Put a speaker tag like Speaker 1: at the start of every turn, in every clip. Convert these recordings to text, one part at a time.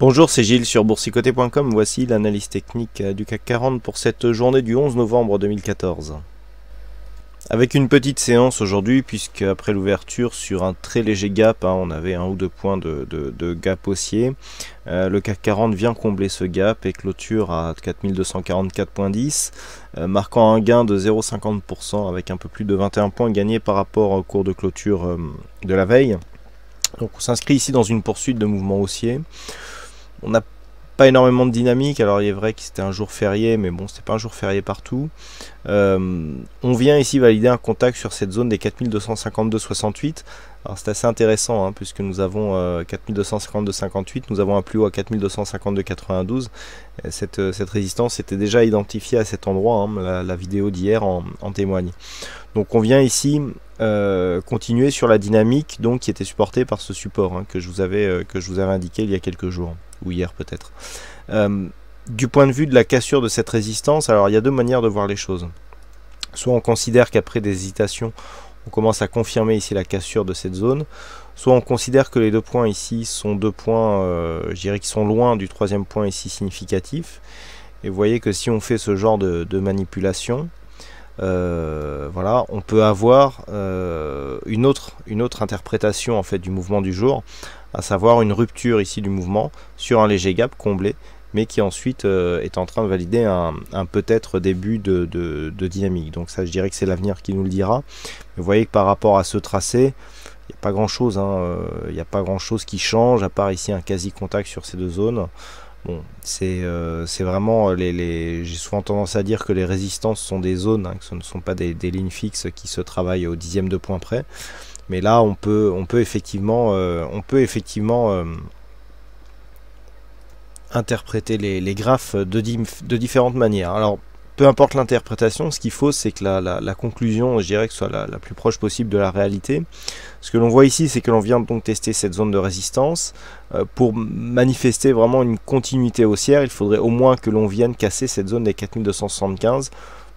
Speaker 1: Bonjour, c'est Gilles sur boursicoté.com. Voici l'analyse technique euh, du CAC 40 pour cette journée du 11 novembre 2014. Avec une petite séance aujourd'hui, puisque après l'ouverture sur un très léger gap, hein, on avait un ou deux points de, gap haussier, euh, le CAC 40 vient combler ce gap et clôture à 4244.10, euh, marquant un gain de 0,50% avec un peu plus de 21 points gagnés par rapport au cours de clôture de la veille. Donc on s'inscrit ici dans une poursuite de mouvement haussier on n'a pas énormément de dynamique. Alors il est vrai que c'était un jour férié, mais bon, c'était pas un jour férié partout. Euh, on vient ici valider un contact sur cette zone des 4252,68. Alors c'est assez intéressant hein, puisque nous avons 4252-58, euh, nous avons un plus haut à 4252,92. Cette, euh, cette résistance était déjà identifiée à cet endroit, hein, la, vidéo d'hier en, témoigne. Donc on vient ici continuer sur la dynamique donc, qui était supportée par ce support hein, que je vous avais indiqué il y a quelques jours ou hier peut-être. Euh, du point de vue de la cassure de cette résistance, alors il y a deux manières de voir les choses. Soit on considère qu'après des hésitations, on commence à confirmer ici la cassure de cette zone, soit on considère que les deux points ici sont deux points, euh, je dirais, qui sont loin du troisième point ici significatif. Et vous voyez que si on fait ce genre de, manipulation, euh, voilà, on peut avoir une, autre, une autre interprétation en fait du mouvement du jour à savoir une rupture ici du mouvement sur un léger gap comblé, mais qui ensuite euh, est en train de valider un, peut-être début de, dynamique. Donc ça, je dirais que c'est l'avenir qui nous le dira. vous voyez que par rapport à ce tracé, il n'y a pas grand-chose. Hein, euh, il n'y a pas grand-chose qui change, à part ici un quasi-contact sur ces deux zones. Bon, c'est euh, c'est vraiment les, les... j'ai souvent tendance à dire que les résistances sont des zones, hein, que ce ne sont pas des, des lignes fixes qui se travaillent au dixième de point près. Mais là, on peut, on peut effectivement, euh, on peut effectivement euh, interpréter les, graphes de, différentes manières. Alors, peu importe l'interprétation, ce qu'il faut, c'est que la, conclusion, je dirais soit la, plus proche possible de la réalité. Ce que l'on voit ici, c'est que l'on vient donc tester cette zone de résistance. Euh, pour manifester vraiment une continuité haussière, il faudrait au moins que l'on vienne casser cette zone des 4275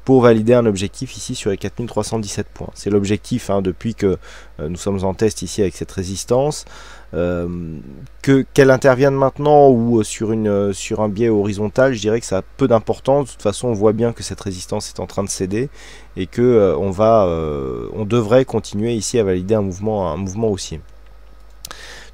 Speaker 1: pour valider un objectif ici sur les 4317 points. C'est l'objectif hein, depuis que euh, nous sommes en test ici avec cette résistance. Euh, que qu'elle intervienne maintenant ou euh, sur une sur un biais horizontal, je dirais que ça a peu d'importance. De toute façon, on voit bien que cette résistance est en train de céder et que on va on devrait continuer ici à valider un mouvement un mouvement haussier.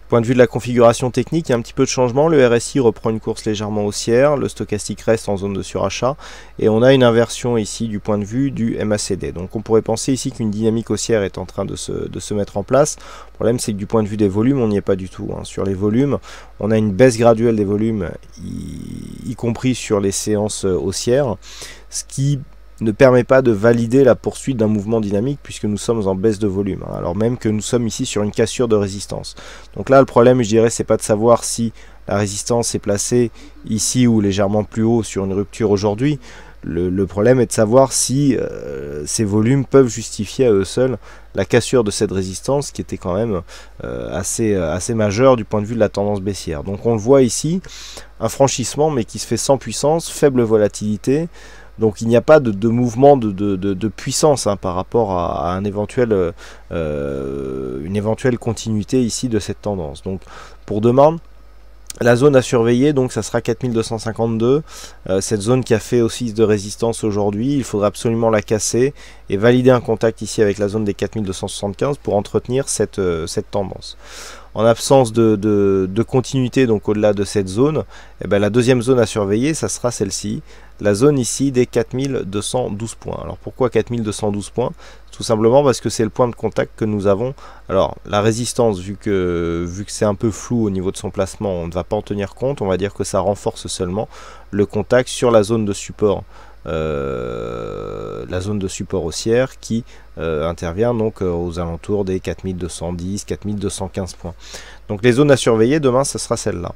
Speaker 1: Point de vue de la configuration technique, il y a un petit peu de changement. Le RSI reprend une course légèrement haussière, le stochastique reste en zone de surachat et on a une inversion ici du point de vue du MACD. Donc on pourrait penser ici qu'une dynamique haussière est en train de se, de se mettre en place. Le problème c'est que du point de vue des volumes, on n'y est pas du tout. Hein. Sur les volumes, on a une baisse graduelle des volumes, y, y compris sur les séances euh, haussières, ce qui ne permet pas de valider la poursuite d'un mouvement dynamique puisque nous sommes en baisse de volume, hein, alors même que nous sommes ici sur une cassure de résistance. Donc là, le problème, je dirais, c'est pas de savoir si la résistance est placée ici ou légèrement plus haut sur une rupture aujourd'hui. Le, problème est de savoir si euh, ces volumes peuvent justifier à eux seuls la cassure de cette résistance qui était quand même euh, assez, euh, assez majeure du point de vue de la tendance baissière. Donc on le voit ici, un franchissement mais qui se fait sans puissance, faible volatilité, donc il n'y a pas de, mouvement de, puissance hein, par rapport à, euh, une éventuelle continuité ici de cette tendance. Donc pour demain, la zone à surveiller, donc ça sera 4252. Euh, cette zone qui a fait aussi de résistance aujourd'hui, il faudra absolument la casser et valider un contact ici avec la zone des 4275 pour entretenir euh, cette, tendance. En absence de, continuité, donc au-delà de cette zone, eh ben, la deuxième zone à surveiller, ça sera celle-ci, la zone ici des 4212 points. Alors pourquoi 4212 points Tout simplement parce que c'est le point de contact que nous avons. Alors la résistance, vu que, vu que c'est un peu flou au niveau de son placement, on ne va pas en tenir compte. On va dire que ça renforce seulement le contact sur la zone de support euh, la zone de support haussière qui euh, intervient donc euh, aux alentours des 4210, 4215 points. Donc les zones à surveiller demain, ce sera celle-là.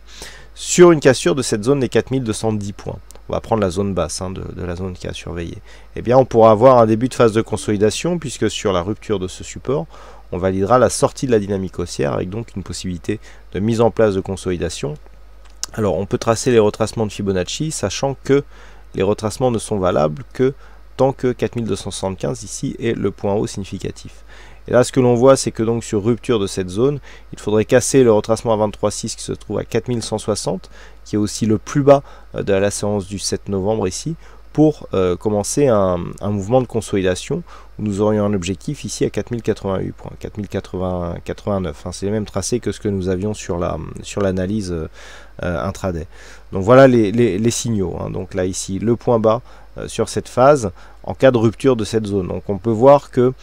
Speaker 1: Sur une cassure de cette zone des 4210 points, on va prendre la zone basse hein, de, la zone qui a surveillé. Eh bien, on pourra avoir un début de phase de consolidation puisque sur la rupture de ce support, on validera la sortie de la dynamique haussière avec donc une possibilité de mise en place de consolidation. Alors, on peut tracer les retracements de Fibonacci, sachant que les retracements ne sont valables que tant que 4275 ici est le point haut significatif. Et là, ce que l'on voit, c'est que donc sur rupture de cette zone, il faudrait casser le retracement à 23,6 qui se trouve à 4160, qui est aussi le plus bas euh, de la séance du 7 novembre ici, pour euh, commencer un, mouvement de consolidation où nous aurions un objectif ici à 4088 4089. Hein, c'est le même tracé que ce que nous avions sur la sur l'analyse euh, intraday. Donc voilà les, signaux. Hein, donc là ici le point bas euh, sur cette phase en cas de rupture de cette zone. Donc on peut voir que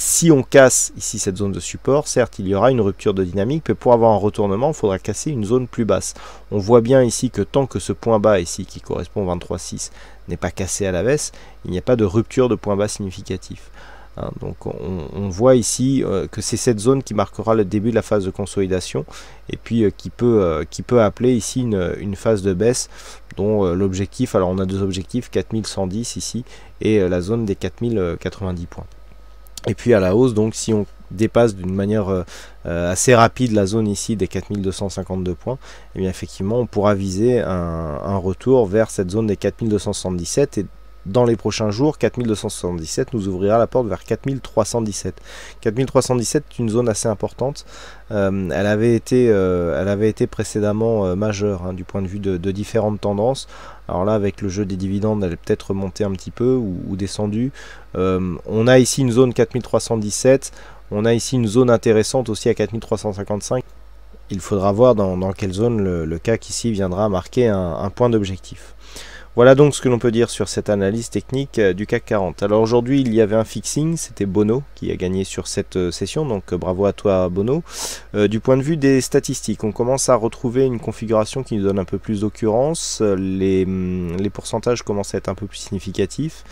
Speaker 1: si on casse ici cette zone de support, certes, il y aura une rupture de dynamique, mais pour avoir un retournement, il faudra casser une zone plus basse. On voit bien ici que tant que ce point bas ici, qui correspond au 23,6, n'est pas cassé à la baisse, il n'y a pas de rupture de point bas significatif. Hein, donc on, voit ici euh, que c'est cette zone qui marquera le début de la phase de consolidation et puis euh, qui, peut, euh, qui peut appeler ici une, une phase de baisse dont l'objectif, alors on a deux objectifs, 4110 ici et la zone des 4090 points. Et puis à la hausse, donc si on dépasse d'une manière euh, euh, assez rapide la zone ici des 4252 points, et eh bien effectivement on pourra viser un, retour vers cette zone des 4277 et dans les prochains jours, 4277 nous ouvrira la porte vers 4317. 4317 est une zone assez importante. Euh, elle, avait été, elle avait été précédemment majeure hein, du point de vue de différentes tendances. Alors là, avec le jeu des dividendes, elle est peut-être remontée un petit peu ou, descendue. Euh, on a ici une zone 4317. On a ici une zone intéressante aussi à 4355. Il faudra voir dans, quelle zone le, CAC ici viendra marquer un point d'objectif. Voilà donc ce que l'on peut dire sur cette analyse technique euh, du CAC 40. Alors aujourd'hui, il y avait un fixing, c'était Bono qui a gagné sur cette euh, session, donc euh, bravo à toi Bono. du point de vue des statistiques, on commence à retrouver une configuration qui nous donne un peu plus d'occurrence, mm, les, pourcentages commencent à être un peu plus significatifs.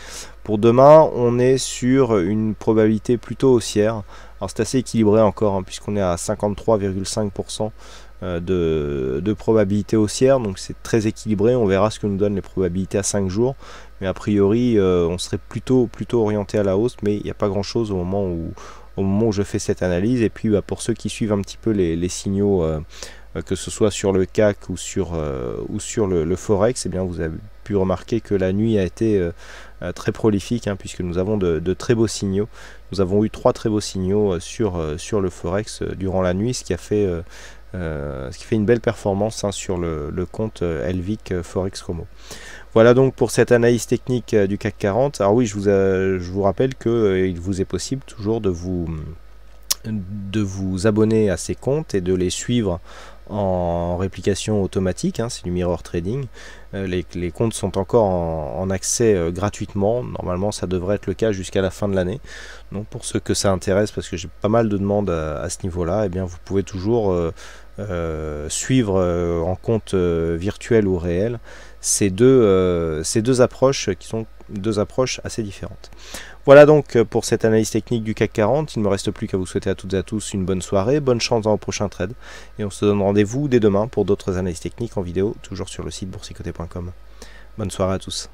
Speaker 1: Pour demain, on est sur une probabilité plutôt haussière. Alors c'est assez équilibré encore, hein, puisqu'on est à 53,5% euh, de, probabilité haussière, donc c'est très équilibré, on verra ce que nous donnent les probabilités à 5 jours, mais a priori euh, on serait plutôt, plutôt orienté à la hausse, mais il n'y a pas grand chose au moment où, au moment je fais cette analyse, et puis bah, pour ceux qui suivent un petit peu les, signaux, euh, que ce soit sur le CAC ou sur, ou sur le, Forex, et eh bien vous avez pu remarquer que la nuit a été très prolifique, hein, puisque nous avons de, de, très beaux signaux. Nous avons eu trois très beaux signaux sur, sur le Forex durant la nuit, ce qui a fait euh, ce qui fait une belle performance hein, sur le, compte euh, Elvic euh, Forex Como. Voilà donc pour cette analyse technique du CAC 40. Alors oui, je vous, je vous rappelle qu'il vous est possible toujours de vous, de vous abonner à ces comptes et de les suivre en réplication automatique, hein, c'est du mirror trading. les, comptes sont encore en, accès gratuitement. Normalement, ça devrait être le cas jusqu'à la fin de l'année. Donc, pour ceux que ça intéresse, parce que j'ai pas mal de demandes à, ce niveau-là, et eh bien, vous pouvez toujours euh, suivre euh, en compte euh, virtuel ou réel, ces deux, ces deux approches qui sont deux approches assez différentes. Voilà donc pour cette analyse technique du CAC 40. Il ne me reste plus qu'à vous souhaiter à toutes et à tous une bonne soirée, bonne chance dans le prochain trade, et on se donne rendez-vous dès demain pour d'autres analyses techniques en vidéo, toujours sur le site boursicoté.com. Bonne soirée à tous.